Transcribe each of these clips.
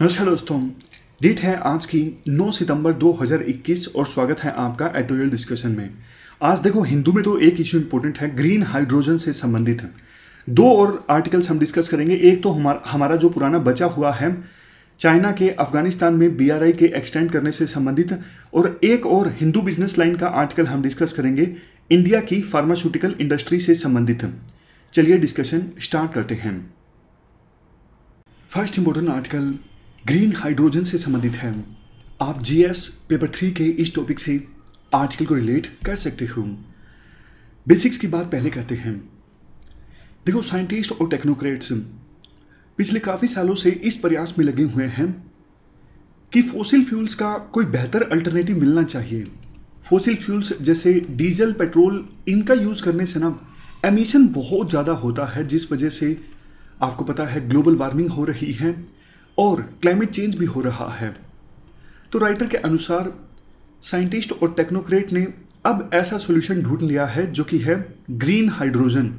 नमस्कार दोस्तों डेट है आज की 9 सितंबर 2021 और स्वागत है आपका एडिटोरियल डिस्कशन में आज देखो हिंदू में तो एक इशू इंपॉर्टेंट है ग्रीन हाइड्रोजन से संबंधित है दो और आर्टिकल्स हम डिस्कस करेंगे एक तो हमारा हमारा जो पुराना बचा हुआ है चाइना के अफगानिस्तान में बीआरआई के एक्सटेंड करने से संबंधित और एक और हिंदू बिजनेस लाइन का आर्टिकल हम डिस्कस करेंगे इंडिया की फार्मास्यूटिकल इंडस्ट्री से संबंधित चलिए डिस्कशन स्टार्ट करते हैं first important article green hydrogen से संबंधित है आप जीएस पेपर थ्री के इस टॉपिक से आर्टिकल को रिलेट कर सकते हो बेसिक्स की बात पहले करते हैं देखो साइंटिस्ट और टेक्नोक्रेट्स पिछले काफ़ी सालों से इस प्रयास में लगे हुए हैं कि फोसिल फ्यूल्स का कोई बेहतर अल्टरनेटिव मिलना चाहिए फोसिल फ्यूल्स जैसे डीजल पेट्रोल इनका यूज़ करने से ना एमिशन बहुत ज़्यादा होता है जिस वजह से आपको पता है ग्लोबल वार्मिंग हो रही है और क्लाइमेट चेंज भी हो रहा है तो राइटर के अनुसार साइंटिस्ट और टेक्नोक्रेट ने अब ऐसा सोल्यूशन ढूंढ लिया है जो कि है ग्रीन हाइड्रोजन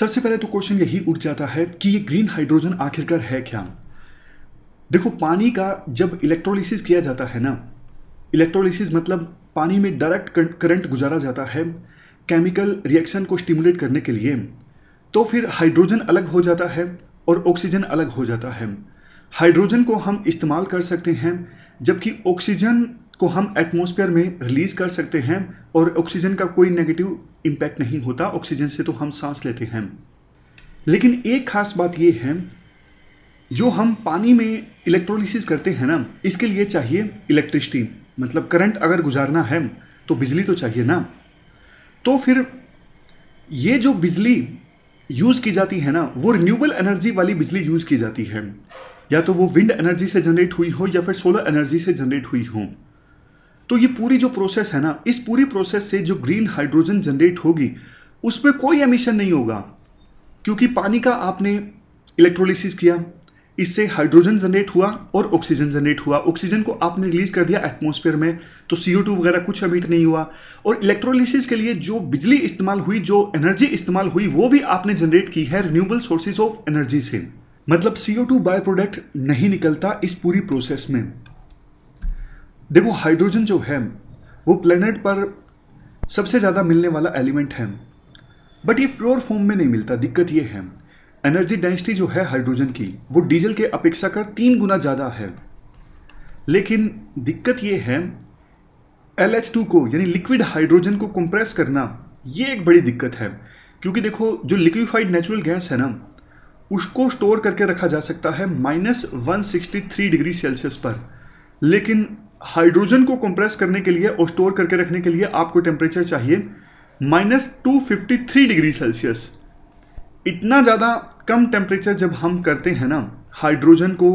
सबसे पहले तो क्वेश्चन यही उठ जाता है कि ये ग्रीन हाइड्रोजन आखिरकार है क्या देखो पानी का जब इलेक्ट्रोलिसिस किया जाता है ना इलेक्ट्रोलिसिस मतलब पानी में डायरेक्ट करंट गुजारा जाता है केमिकल रिएक्शन को स्टिमुलेट करने के लिए तो फिर हाइड्रोजन अलग हो जाता है और ऑक्सीजन अलग हो जाता है हाइड्रोजन को हम इस्तेमाल कर सकते हैं जबकि ऑक्सीजन को हम एटमॉस्फेयर में रिलीज़ कर सकते हैं और ऑक्सीजन का कोई नेगेटिव इम्पैक्ट नहीं होता ऑक्सीजन से तो हम सांस लेते हैं लेकिन एक खास बात ये है जो हम पानी में इलेक्ट्रोलिसिस करते हैं ना इसके लिए चाहिए इलेक्ट्रिसिटी मतलब करंट अगर गुजारना है तो बिजली तो चाहिए ना तो फिर ये जो बिजली यूज़ की जाती है ना वो रिन्यूएबल एनर्जी वाली बिजली यूज़ की जाती है या तो वो विंड एनर्जी से जनरेट हुई हो या फिर सोलर एनर्जी से जनरेट हुई हो तो ये पूरी जो प्रोसेस है ना इस पूरी प्रोसेस से जो ग्रीन हाइड्रोजन जनरेट होगी उसमें कोई एमिशन नहीं होगा क्योंकि पानी का आपने इलेक्ट्रोलिसिस किया इससे हाइड्रोजन जनरेट हुआ और ऑक्सीजन जनरेट हुआ ऑक्सीजन को आपने रिलीज कर दिया एटमोसफेयर में तो सी वगैरह कुछ अमीट नहीं हुआ और इलेक्ट्रोलिसिस के लिए जो बिजली इस्तेमाल हुई जो एनर्जी इस्तेमाल हुई वो भी आपने जनरेट की है रिन्यूएबल सोर्सेज ऑफ एनर्जी से मतलब सी ओ बाय प्रोडक्ट नहीं निकलता इस पूरी प्रोसेस में देखो हाइड्रोजन जो है वो प्लेनेट पर सबसे ज़्यादा मिलने वाला एलिमेंट है बट ये फ्लोर फॉर्म में नहीं मिलता दिक्कत ये है एनर्जी डेंसिटी जो है हाइड्रोजन की वो डीजल के अपेक्षा कर तीन गुना ज़्यादा है लेकिन दिक्कत ये है एल को यानी लिक्विड हाइड्रोजन को कंप्रेस करना ये एक बड़ी दिक्कत है क्योंकि देखो जो लिक्विफाइड नेचुरल गैस है ना उसको स्टोर करके रखा जा सकता है माइनस वन डिग्री सेल्सियस पर लेकिन हाइड्रोजन को कंप्रेस करने के लिए और स्टोर करके रखने के लिए आपको टेम्परेचर चाहिए माइनस टू डिग्री सेल्सियस इतना ज़्यादा कम टेम्परेचर जब हम करते हैं ना हाइड्रोजन को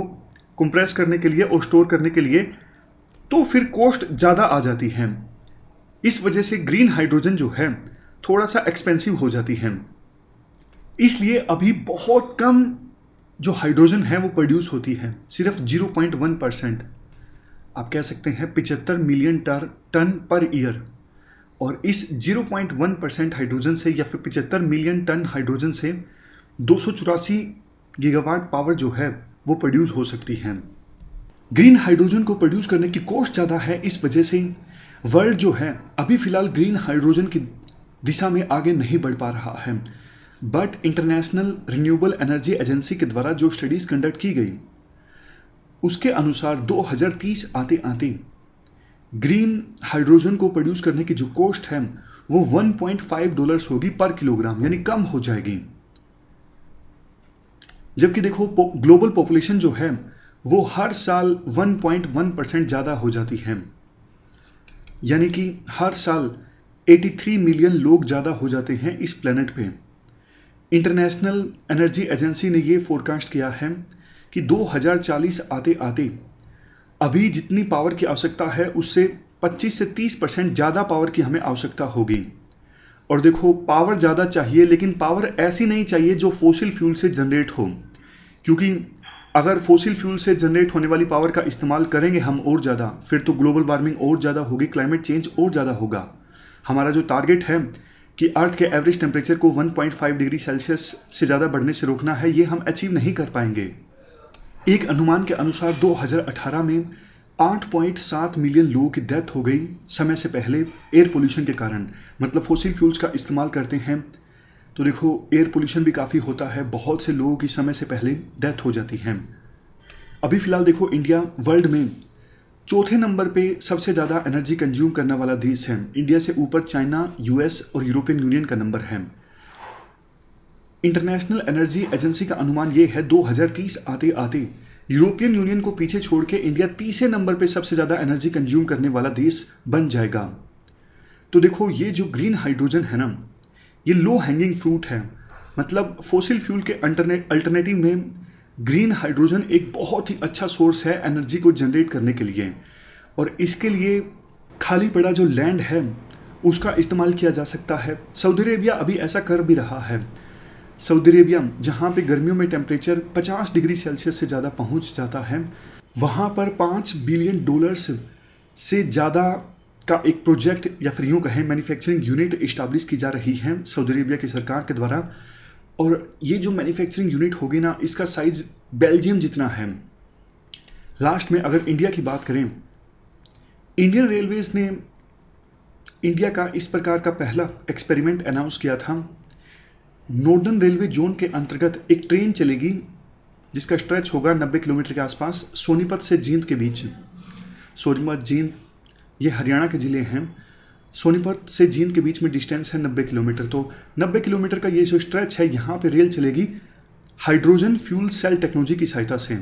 कंप्रेस करने के लिए और स्टोर करने के लिए तो फिर कॉस्ट ज़्यादा आ जाती है इस वजह से ग्रीन हाइड्रोजन जो है थोड़ा सा एक्सपेंसिव हो जाती है इसलिए अभी बहुत कम जो हाइड्रोजन है वो प्रोड्यूस होती है सिर्फ 0.1 परसेंट आप कह सकते हैं पिचहत्तर मिलियन टन पर ईयर और इस 0.1 परसेंट हाइड्रोजन से या फिर पिचहत्तर मिलियन टन हाइड्रोजन से दो गीगावाट पावर जो है वो प्रोड्यूस हो सकती है ग्रीन हाइड्रोजन को प्रोड्यूस करने की कोस्ट ज़्यादा है इस वजह से वर्ल्ड जो है अभी फ़िलहाल ग्रीन हाइड्रोजन की दिशा में आगे नहीं बढ़ पा रहा है but International Renewable Energy Agency के द्वारा जो स्टडीज़ कंडक्ट की गई उसके अनुसार 2030 आते आते ग्रीन हाइड्रोजन को प्रोड्यूस करने की जो कॉस्ट है वो 1.5 डॉलर्स होगी पर किलोग्राम यानी कम हो जाएगी जबकि देखो ग्लोबल पॉपुलेशन जो है वो हर साल 1.1 परसेंट ज़्यादा हो जाती है यानी कि हर साल 83 मिलियन लोग ज़्यादा हो जाते हैं इस प्लेनेट पे इंटरनेशनल एनर्जी एजेंसी ने ये फोरकास्ट किया है कि 2040 आते आते अभी जितनी पावर की आवश्यकता है उससे 25 से 30 परसेंट ज़्यादा पावर की हमें आवश्यकता होगी और देखो पावर ज़्यादा चाहिए लेकिन पावर ऐसी नहीं चाहिए जो फोसिल फ्यूल से जनरेट हो क्योंकि अगर फोसिल फ्यूल से जनरेट होने वाली पावर का इस्तेमाल करेंगे हम और ज़्यादा फिर तो ग्लोबल वार्मिंग और ज़्यादा होगी क्लाइमेट चेंज और ज़्यादा होगा हमारा जो टारगेट है कि अर्थ के एवरेज टेम्परेचर को 1.5 डिग्री सेल्सियस से ज़्यादा बढ़ने से रोकना है ये हम अचीव नहीं कर पाएंगे एक अनुमान के अनुसार 2018 में 8.7 मिलियन लोगों की डेथ हो गई समय से पहले एयर पोल्यूशन के कारण मतलब फोसिल फ्यूल्स का इस्तेमाल करते हैं तो देखो एयर पोल्यूशन भी काफ़ी होता है बहुत से लोगों की समय से पहले डेथ हो जाती है अभी फ़िलहाल देखो इंडिया वर्ल्ड में चौथे नंबर पे सबसे ज़्यादा एनर्जी कंज्यूम करने वाला देश है इंडिया से ऊपर चाइना यूएस और यूरोपियन यूनियन का नंबर है इंटरनेशनल एनर्जी एजेंसी का अनुमान ये है 2030 आते आते यूरोपियन यूनियन को पीछे छोड़ के इंडिया तीसरे नंबर पे सबसे ज़्यादा एनर्जी कंज्यूम करने वाला देश बन जाएगा तो देखो ये जो ग्रीन हाइड्रोजन है ना ये लो हैंगिंग फ्रूट है मतलब फोसिल फ्यूल के अल्टरनेटिव में ग्रीन हाइड्रोजन एक बहुत ही अच्छा सोर्स है एनर्जी को जनरेट करने के लिए और इसके लिए खाली पड़ा जो लैंड है उसका इस्तेमाल किया जा सकता है सऊदी अरेबिया अभी ऐसा कर भी रहा है सऊदी अरेबिया जहाँ पे गर्मियों में टेम्परेचर 50 डिग्री सेल्सियस से ज़्यादा पहुँच जाता है वहाँ पर पाँच बिलियन डॉलर्स से ज़्यादा का एक प्रोजेक्ट या फिर यूँ कहें मैन्युफैक्चरिंग यूनिट इस्टाब्लिश की जा रही है सऊदी अरेबिया की सरकार के द्वारा और ये जो मैन्युफैक्चरिंग यूनिट होगी ना इसका साइज़ बेल्जियम जितना है लास्ट में अगर इंडिया की बात करें इंडियन रेलवेज़ ने इंडिया का इस प्रकार का पहला एक्सपेरिमेंट अनाउंस किया था नॉर्दर्न रेलवे जोन के अंतर्गत एक ट्रेन चलेगी जिसका स्ट्रेच होगा 90 किलोमीटर के आसपास सोनीपत से जींद के बीच सोनीपत जींद ये हरियाणा के ज़िले हैं सोनीपत से जींद के बीच में डिस्टेंस है 90 किलोमीटर तो 90 किलोमीटर का ये जो स्ट्रेच है यहाँ पे रेल चलेगी हाइड्रोजन फ्यूल सेल टेक्नोलॉजी की सहायता से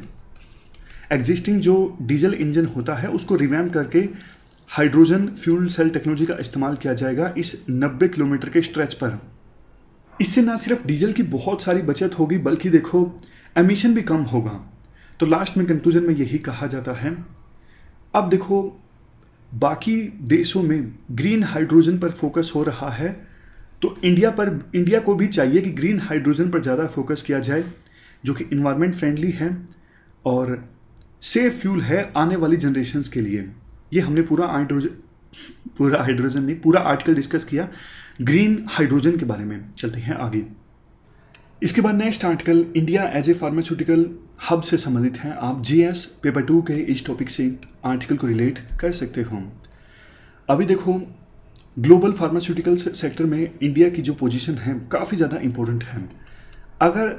एग्जिस्टिंग जो डीजल इंजन होता है उसको रिवैम करके हाइड्रोजन फ्यूल सेल टेक्नोलॉजी का इस्तेमाल किया जाएगा इस 90 किलोमीटर के स्ट्रेच पर इससे ना सिर्फ डीजल की बहुत सारी बचत होगी बल्कि देखो एमिशन भी कम होगा तो लास्ट में कंक्लूजन में यही कहा जाता है अब देखो बाकी देशों में ग्रीन हाइड्रोजन पर फोकस हो रहा है तो इंडिया पर इंडिया को भी चाहिए कि ग्रीन हाइड्रोजन पर ज़्यादा फोकस किया जाए जो कि इन्वायरमेंट फ्रेंडली है और सेफ फ्यूल है आने वाली जनरेशन के लिए ये हमने पूरा हाइड्रोजन पूरा हाइड्रोजन नहीं पूरा आर्टिकल डिस्कस किया ग्रीन हाइड्रोजन के बारे में चलते हैं आगे इसके बाद next article India as a pharmaceutical hub से संबंधित है आप जी एस पेपर टू के इस टॉपिक से आर्टिकल को रिलेट कर सकते हो अभी देखो ग्लोबल फार्मास्यूटिकल सेक्टर में इंडिया की जो पोजीशन है काफ़ी ज़्यादा इम्पोर्टेंट है अगर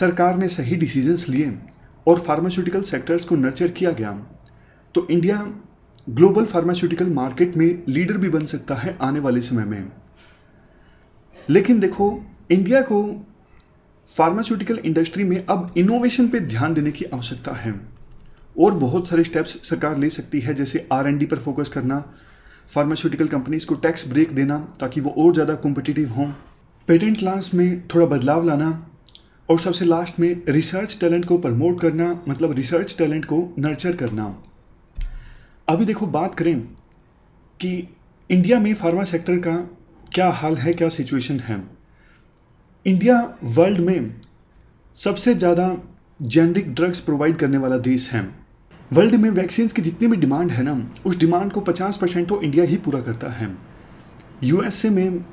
सरकार ने सही डिसीजंस लिए और फार्मास्यूटिकल सेक्टर्स को नर्चर किया गया तो इंडिया ग्लोबल फार्मास्यूटिकल मार्केट में लीडर भी बन सकता है आने वाले समय में लेकिन देखो इंडिया को फार्मास्यूटिकल इंडस्ट्री में अब इनोवेशन पे ध्यान देने की आवश्यकता है और बहुत सारे स्टेप्स सरकार ले सकती है जैसे आर एंड डी पर फोकस करना फार्मास्यूटिकल कंपनीज को टैक्स ब्रेक देना ताकि वो और ज़्यादा कॉम्पिटिटिव हों पेटेंट लॉन्स में थोड़ा बदलाव लाना और सबसे लास्ट में रिसर्च टैलेंट को प्रमोट करना मतलब रिसर्च टैलेंट को नर्चर करना अभी देखो बात करें कि इंडिया में फार्मा सेक्टर का क्या हाल है क्या सिचुएशन है इंडिया वर्ल्ड में सबसे ज़्यादा जेनरिक ड्रग्स प्रोवाइड करने वाला देश है वर्ल्ड में वैक्सीन्स की जितनी भी डिमांड है ना उस डिमांड को 50 परसेंट तो इंडिया ही पूरा करता है यूएसए में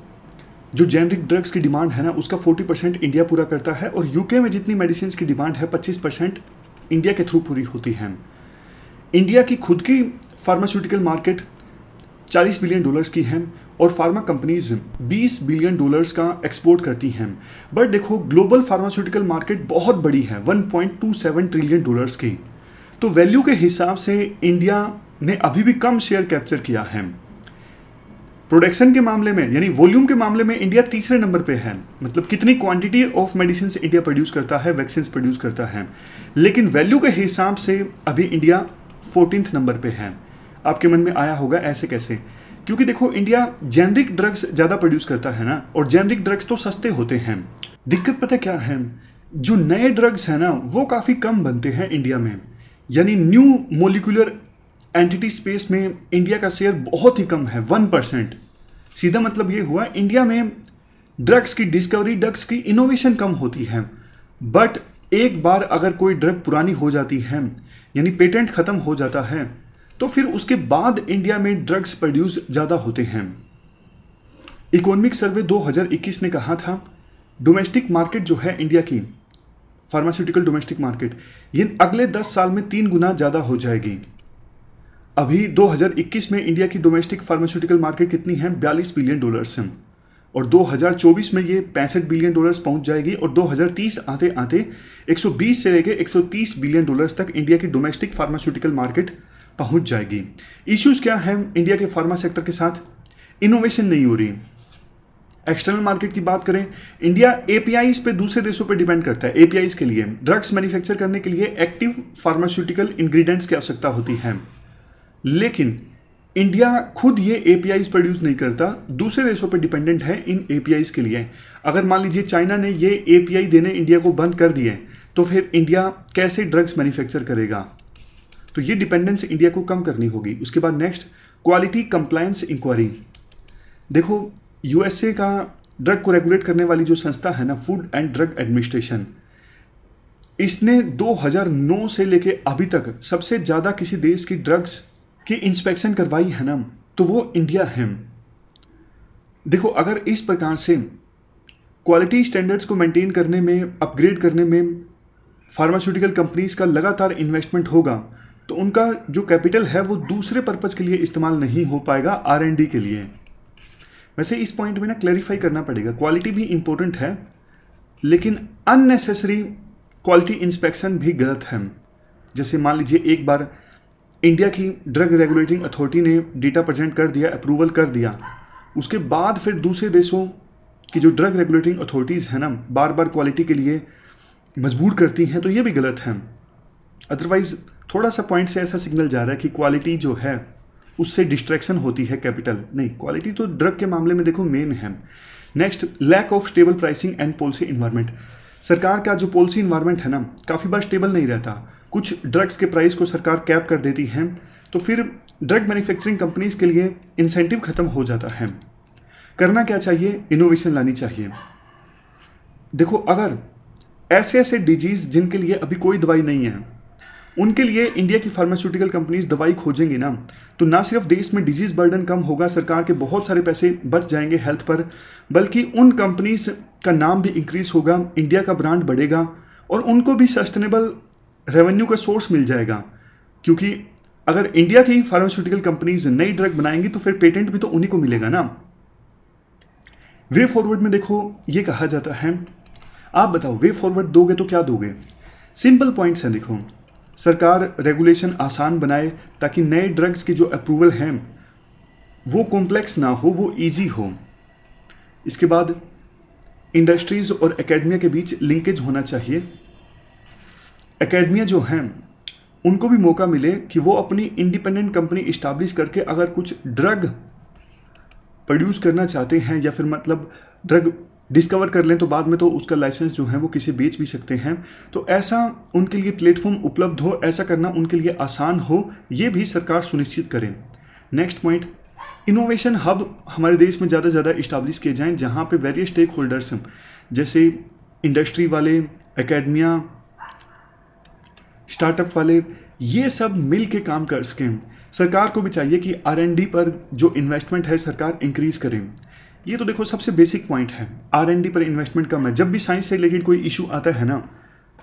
जो जेनरिक ड्रग्स की डिमांड है ना उसका 40 परसेंट इंडिया पूरा करता है और यूके में जितनी मेडिसिन की डिमांड है 25 परसेंट इंडिया के थ्रू पूरी होती है इंडिया की खुद की फार्मास्यूटिकल मार्केट 40 बिलियन डॉलर्स की है और फार्मा कंपनीज 20 बिलियन डॉलर्स का एक्सपोर्ट करती हैं बट देखो ग्लोबल फार्मास्यूटिकल मार्केट बहुत बड़ी है 1.27 ट्रिलियन डॉलर्स की तो वैल्यू के हिसाब से इंडिया ने अभी भी कम शेयर कैप्चर किया है प्रोडक्शन के मामले में यानी वॉल्यूम के मामले में इंडिया तीसरे नंबर पे है मतलब कितनी quantity of medicine India produce करता है वैक्सीन प्रोड्यूस करता है लेकिन वैल्यू के हिसाब से अभी इंडिया फोर्टीन नंबर पे है आपके मन में आया होगा ऐसे कैसे क्योंकि देखो इंडिया जेनरिक ड्रग्स ज़्यादा प्रोड्यूस करता है ना और जेनरिक ड्रग्स तो सस्ते होते हैं दिक्कत पता क्या है जो नए ड्रग्स हैं ना वो काफ़ी कम बनते हैं इंडिया में यानी न्यू मोलिकुलर एंटिटी स्पेस में इंडिया का शेयर बहुत ही कम है वन परसेंट सीधा मतलब ये हुआ इंडिया में ड्रग्स की डिस्कवरी ड्रग्स की इनोवेशन कम होती है बट एक बार अगर कोई ड्रग पुरानी हो जाती है यानी पेटेंट ख़त्म हो जाता है तो फिर उसके बाद इंडिया में ड्रग्स प्रोड्यूस ज़्यादा होते हैं इकोनॉमिक सर्वे 2021 ने कहा था डोमेस्टिक मार्केट जो है इंडिया की फार्मास्यूटिकल डोमेस्टिक मार्केट ये अगले 10 साल में तीन गुना ज़्यादा हो जाएगी अभी 2021 में इंडिया की डोमेस्टिक फार्मास्यूटिकल मार्केट कितनी है बयालीस बिलियन डॉलर्स है और 2024 में ये पैंसठ बिलियन डॉलर्स पहुंच जाएगी और 2030 आते आते 120 से लेकर 130 बिलियन डॉलर्स तक इंडिया की डोमेस्टिक फार्मास्यूटिकल मार्केट पहुंच जाएगी इश्यूज क्या है इंडिया के फार्मा सेक्टर के साथ इनोवेशन नहीं हो रही एक्सटर्नल मार्केट की बात करें इंडिया ए पे दूसरे देशों पर डिपेंड करता है एपीआईज के लिए ड्रग्स मैन्युफैक्चर करने के लिए एक्टिव फार्मास्यूटिकल इंग्रेडिएंट्स की आवश्यकता होती है लेकिन इंडिया खुद ये ए प्रोड्यूस नहीं करता दूसरे देशों पर डिपेंडेंट है इन ए के लिए अगर मान लीजिए चाइना ने ये ए देने इंडिया को बंद कर दिए तो फिर इंडिया कैसे ड्रग्स मैन्युफैक्चर करेगा तो ये डिपेंडेंस इंडिया को कम करनी होगी उसके बाद नेक्स्ट क्वालिटी कंप्लायंस इंक्वायरी देखो यूएसए का ड्रग को रेगुलेट करने वाली जो संस्था है ना फूड एंड ड्रग एडमिनिस्ट्रेशन इसने 2009 से लेके अभी तक सबसे ज़्यादा किसी देश की ड्रग्स कि इंस्पेक्शन करवाई है ना तो वो इंडिया हेम देखो अगर इस प्रकार से क्वालिटी स्टैंडर्ड्स को मेंटेन करने में अपग्रेड करने में फार्मास्यूटिकल कंपनीज का लगातार इन्वेस्टमेंट होगा तो उनका जो कैपिटल है वो दूसरे पर्पज़ के लिए इस्तेमाल नहीं हो पाएगा आर एंड डी के लिए वैसे इस पॉइंट में ना क्लैरिफाई करना पड़ेगा क्वालिटी भी इम्पोर्टेंट है लेकिन अननेसेसरी क्वालिटी इंस्पेक्शन भी गलत है जैसे मान लीजिए एक बार इंडिया की ड्रग रेगुलेटिंग अथॉरिटी ने डेटा प्रेजेंट कर दिया अप्रूवल कर दिया उसके बाद फिर दूसरे देशों की जो ड्रग रेगुलेटिंग अथॉरिटीज़ हैं ना बार बार क्वालिटी के लिए मजबूर करती हैं तो ये भी गलत है अदरवाइज़ थोड़ा सा पॉइंट से ऐसा सिग्नल जा रहा है कि क्वालिटी जो है उससे डिस्ट्रैक्शन होती है कैपिटल नहीं क्वालिटी तो ड्रग के मामले में देखो मेन है next lack of stable pricing and policy environment सरकार का जो पॉलिसी इन्वायरमेंट है ना काफ़ी बार स्टेबल नहीं रहता कुछ ड्रग्स के प्राइस को सरकार कैप कर देती है तो फिर ड्रग मैन्युफैक्चरिंग कंपनीज के लिए इंसेंटिव खत्म हो जाता है करना क्या चाहिए इनोवेशन लानी चाहिए देखो अगर ऐसे ऐसे डिजीज जिनके लिए अभी कोई दवाई नहीं है उनके लिए इंडिया की फार्मास्यूटिकल कंपनीज दवाई खोजेंगी ना तो ना सिर्फ देश में डिजीज बर्डन कम होगा सरकार के बहुत सारे पैसे बच जाएंगे हेल्थ पर बल्कि उन कंपनीज का नाम भी इंक्रीज होगा इंडिया का ब्रांड बढ़ेगा और उनको भी सस्टेनेबल रेवेन्यू का सोर्स मिल जाएगा क्योंकि अगर इंडिया की फार्मास्यूटिकल कंपनीज नई ड्रग बनाएंगी तो फिर पेटेंट भी तो उन्हीं को मिलेगा ना वे फॉरवर्ड में देखो ये कहा जाता है आप बताओ वे फॉरवर्ड दोगे तो क्या दोगे सिंपल पॉइंट्स हैं देखो सरकार रेगुलेशन आसान बनाए ताकि नए ड्रग्स के जो अप्रूवल हैं वो कॉम्प्लेक्स ना हो वो ईजी हो इसके बाद इंडस्ट्रीज़ और एकेडमिया के बीच लिंकेज होना चाहिए अकेडमियाँ जो हैं उनको भी मौका मिले कि वो अपनी इंडिपेंडेंट कंपनी इस्टाब्लिश करके अगर कुछ ड्रग प्रोड्यूस करना चाहते हैं या फिर मतलब ड्रग डिस्कवर कर लें तो बाद में तो उसका लाइसेंस जो है वो किसी बेच भी सकते हैं तो ऐसा उनके लिए प्लेटफॉर्म उपलब्ध हो ऐसा करना उनके लिए आसान हो ये भी सरकार सुनिश्चित करें नेक्स्ट पॉइंट इनोवेशन हब हमारे देश में ज़्यादा से ज़्यादा इस्टाब्लिश किए जाएँ जहाँ पर वेरियस स्टेक होल्डर्स जैसे इंडस्ट्री वाले अकेडमियाँ स्टार्टअप वाले ये सब मिल के काम कर सकें सरकार को भी चाहिए कि आर एन डी पर जो इन्वेस्टमेंट है सरकार इंक्रीज करें ये तो देखो सबसे बेसिक पॉइंट है आर एन डी पर इन्वेस्टमेंट कम है जब भी साइंस से रिलेटेड कोई इशू आता है ना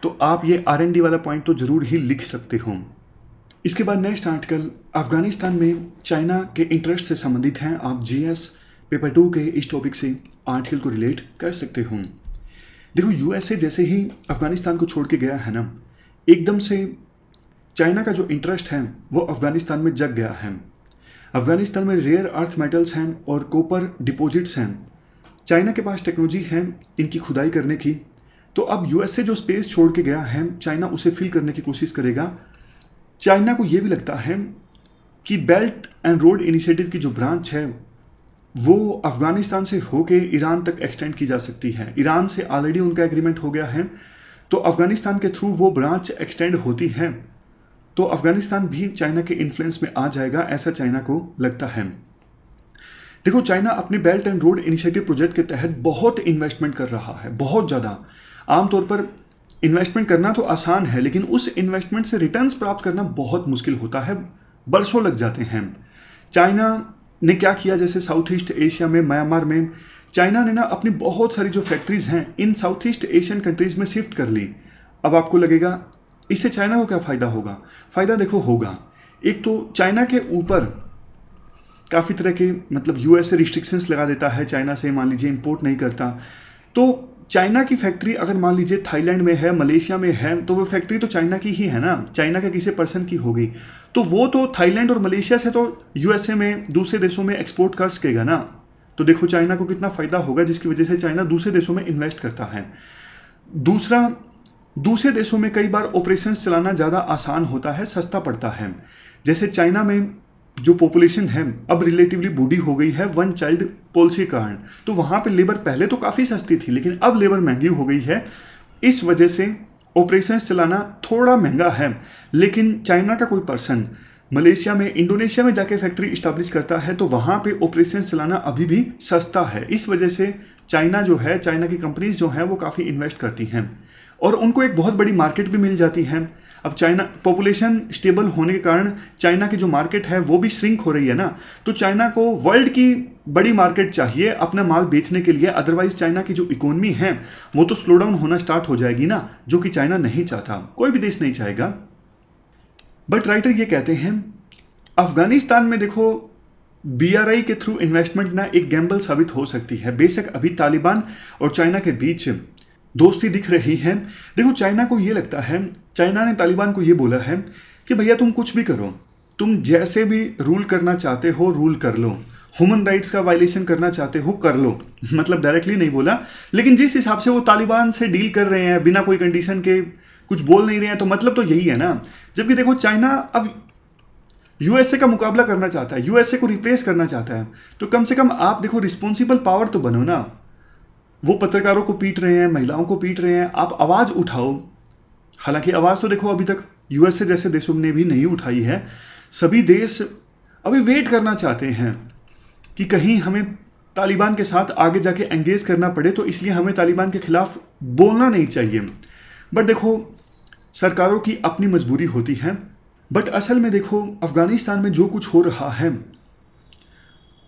तो आप ये आर एन डी वाला पॉइंट तो ज़रूर ही लिख सकते हो इसके बाद नेक्स्ट आर्टिकल अफगानिस्तान में चाइना के इंटरेस्ट से संबंधित हैं आप जी एस पेपर टू के इस टॉपिक से आर्टिकल को रिलेट कर सकते हो देखो यूएसए जैसे ही अफगानिस्तान को छोड़ के गया है ना एकदम से चाइना का जो इंटरेस्ट है वो अफगानिस्तान में जग गया है अफगानिस्तान में रेयर अर्थ मेटल्स हैं और कॉपर डिपॉजिट्स हैं चाइना के पास टेक्नोलॉजी है इनकी खुदाई करने की तो अब यूएसए जो स्पेस छोड़ के गया है चाइना उसे फिल करने की कोशिश करेगा चाइना को ये भी लगता है कि बेल्ट एंड रोड इनिशिएटिव की जो ब्रांच है वो अफगानिस्तान से होके ईरान तक एक्सटेंड की जा सकती है ईरान से ऑलरेडी उनका एग्रीमेंट हो गया है तो अफगानिस्तान के थ्रू वो ब्रांच एक्सटेंड होती है तो अफगानिस्तान भी चाइना के इन्फ्लुएंस में आ जाएगा ऐसा चाइना को लगता है देखो चाइना अपने belt and road initiative project के तहत बहुत इन्वेस्टमेंट कर रहा है बहुत ज़्यादा आमतौर पर इन्वेस्टमेंट करना तो आसान है लेकिन उस इन्वेस्टमेंट से रिटर्न प्राप्त करना बहुत मुश्किल होता है बरसों लग जाते हैं चाइना ने क्या किया जैसे साउथ ईस्ट एशिया में म्यांमार में चाइना ने ना अपनी बहुत सारी जो फैक्ट्रीज हैं इन साउथ ईस्ट एशियन कंट्रीज में शिफ्ट कर ली अब आपको लगेगा इससे चाइना को क्या फ़ायदा होगा फ़ायदा देखो होगा एक तो चाइना के ऊपर काफ़ी तरह के मतलब यूएसए रिस्ट्रिक्शंस लगा देता है चाइना से मान लीजिए इंपोर्ट नहीं करता तो चाइना की फैक्ट्री अगर मान लीजिए थाईलैंड में है मलेशिया में है तो वो फैक्ट्री तो चाइना की ही है ना चाइना के किसी पर्सन की होगी तो वो तो थाईलैंड और मलेशिया से तो यूएसए में दूसरे देशों में एक्सपोर्ट कर सकेगा ना तो देखो चाइना को कितना फ़ायदा होगा जिसकी वजह से चाइना दूसरे देशों में इन्वेस्ट करता है दूसरा दूसरे देशों में कई बार ऑपरेशन चलाना ज़्यादा आसान होता है सस्ता पड़ता है जैसे चाइना में जो पॉपुलेशन है अब रिलेटिवली बूढ़ी हो गई है वन चाइल्ड पॉलिसी कारण तो वहाँ पे लेबर पहले तो काफ़ी सस्ती थी लेकिन अब लेबर महंगी हो गई है इस वजह से ऑपरेशन चलाना थोड़ा महंगा है लेकिन चाइना का कोई पर्सन मलेशिया में इंडोनेशिया में जाके फैक्ट्री स्टाब्लिश करता है तो वहाँ पे ऑपरेशन चलाना अभी भी सस्ता है इस वजह से चाइना जो है चाइना की कंपनीज जो हैं वो काफ़ी इन्वेस्ट करती हैं और उनको एक बहुत बड़ी मार्केट भी मिल जाती है अब चाइना पॉपुलेशन स्टेबल होने के कारण चाइना की जो मार्केट है वो भी श्रिंक हो रही है ना तो चाइना को वर्ल्ड की बड़ी मार्केट चाहिए अपना माल बेचने के लिए अदरवाइज चाइना की जो इकोनमी है वो तो स्लो डाउन होना स्टार्ट हो जाएगी ना जो कि चाइना नहीं चाहता कोई भी देश नहीं चाहेगा बट राइटर ये कहते हैं अफगानिस्तान में देखो बीआरआई के थ्रू इन्वेस्टमेंट ना एक गैम्बल साबित हो सकती है बेशक अभी तालिबान और चाइना के बीच दोस्ती दिख रही है देखो चाइना को ये लगता है चाइना ने तालिबान को ये बोला है कि भैया तुम कुछ भी करो तुम जैसे भी रूल करना चाहते हो रूल कर लो ह्यूमन राइट्स का वायलेशन करना चाहते हो कर लो मतलब डायरेक्टली नहीं बोला लेकिन जिस हिसाब से वो तालिबान से डील कर रहे हैं बिना कोई कंडीशन के कुछ बोल नहीं रहे हैं तो मतलब तो यही है ना जबकि देखो चाइना अब यूएसए का मुकाबला करना चाहता है यूएसए को रिप्लेस करना चाहता है तो कम से कम आप देखो रिस्पॉन्सिबल पावर तो बनो ना वो पत्रकारों को पीट रहे हैं महिलाओं को पीट रहे हैं आप आवाज़ उठाओ हालांकि आवाज़ तो देखो अभी तक यूएसए जैसे देशों ने भी नहीं उठाई है सभी देश अभी वेट करना चाहते हैं कि कहीं हमें तालिबान के साथ आगे जाके एंगेज करना पड़े तो इसलिए हमें तालिबान के खिलाफ बोलना नहीं चाहिए बट देखो सरकारों की अपनी मजबूरी होती है बट असल में देखो अफगानिस्तान में जो कुछ हो रहा है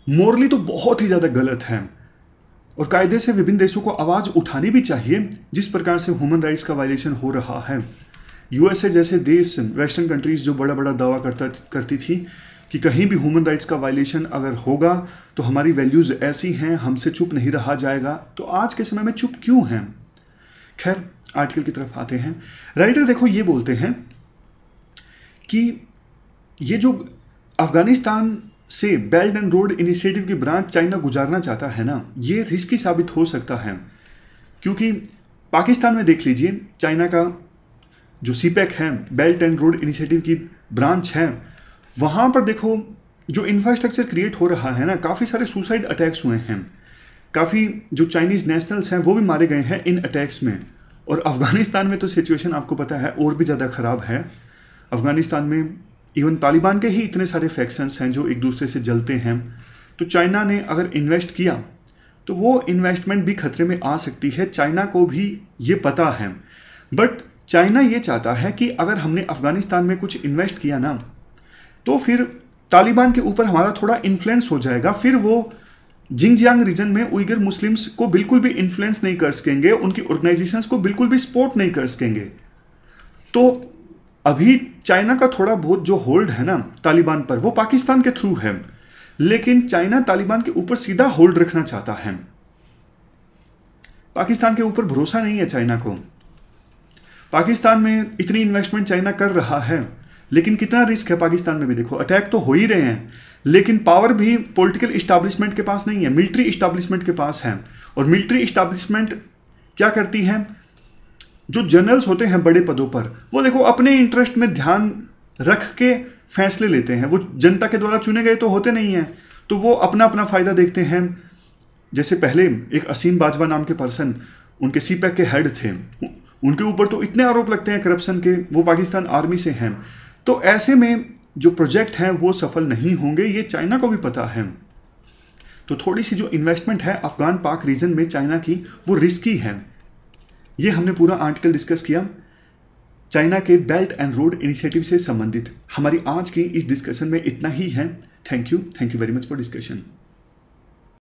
मोरली तो बहुत ही ज़्यादा गलत है और कायदे से विभिन्न देशों को आवाज़ उठानी भी चाहिए जिस प्रकार से ह्यूमन राइट्स का वायलेशन हो रहा है यूएसए जैसे देश वेस्टर्न कंट्रीज़ जो बड़ा बड़ा दावा करता करती थी कि कहीं भी ह्यूमन राइट्स का वायलेशन अगर होगा तो हमारी वैल्यूज़ ऐसी हैं हमसे चुप नहीं रहा जाएगा तो आज के समय में चुप क्यों हैं खैर आर्टिकल की तरफ आते हैं राइटर देखो ये बोलते हैं कि ये जो अफगानिस्तान से बेल्ट एंड रोड इनिशिएटिव की ब्रांच चाइना गुजारना चाहता है ना ये रिस्की साबित हो सकता है क्योंकि पाकिस्तान में देख लीजिए चाइना का जो सीपैक e है बेल्ट एंड रोड इनिशिएटिव की ब्रांच है वहाँ पर देखो जो इंफ्रास्ट्रक्चर क्रिएट हो रहा है ना काफ़ी सारे सुसाइड अटैक्स हुए हैं काफ़ी जो चाइनीज़ नेशनल्स हैं वो भी मारे गए हैं इन अटैक्स में और अफ़गानिस्तान में तो सिचुएशन आपको पता है और भी ज़्यादा ख़राब है अफ़गानिस्तान में इवन तालिबान के ही इतने सारे फैक्शंस हैं जो एक दूसरे से जलते हैं तो चाइना ने अगर इन्वेस्ट किया तो वो इन्वेस्टमेंट भी खतरे में आ सकती है चाइना को भी ये पता है बट चाइना ये चाहता है कि अगर हमने अफ़गानिस्तान में कुछ इन्वेस्ट किया ना तो फिर तालिबान के ऊपर हमारा थोड़ा इन्फ्लुएंस हो जाएगा फिर वो जिंगजियांग रीजन में उइगर मुस्लिम्स को बिल्कुल भी इन्फ्लुएंस नहीं कर सकेंगे उनकी ऑर्गेनाइजेशंस को बिल्कुल भी सपोर्ट नहीं कर सकेंगे तो अभी चाइना का थोड़ा बहुत जो होल्ड है ना तालिबान पर वो पाकिस्तान के थ्रू है लेकिन चाइना तालिबान के ऊपर सीधा होल्ड रखना चाहता है पाकिस्तान के ऊपर भरोसा नहीं है चाइना को पाकिस्तान में इतनी इन्वेस्टमेंट चाइना कर रहा है लेकिन कितना रिस्क है पाकिस्तान में भी देखो अटैक तो हो ही रहे हैं लेकिन पावर भी पॉलिटिकल इस्टाब्लिशमेंट के पास नहीं है मिलिट्री इस्टाब्लिशमेंट के पास है और मिलिट्री इस्टाब्लिशमेंट क्या करती है जो जनरल्स होते हैं बड़े पदों पर वो देखो अपने इंटरेस्ट में ध्यान रख के फैसले लेते हैं वो जनता के द्वारा चुने गए तो होते नहीं हैं तो वो अपना अपना फ़ायदा देखते हैं जैसे पहले एक असीम बाजवा नाम के पर्सन उनके सी के हेड थे उनके ऊपर तो इतने आरोप लगते हैं करप्शन के वो पाकिस्तान आर्मी से हैं तो ऐसे में जो प्रोजेक्ट हैं वो सफल नहीं होंगे ये चाइना को भी पता है तो थोड़ी सी जो इन्वेस्टमेंट है अफगान पाक रीजन में चाइना की वो रिस्की है ये हमने पूरा आर्टिकल डिस्कस किया चाइना के बेल्ट एंड रोड इनिशिएटिव से संबंधित हमारी आज की इस डिस्कशन में इतना ही है thank you thank you very much for discussion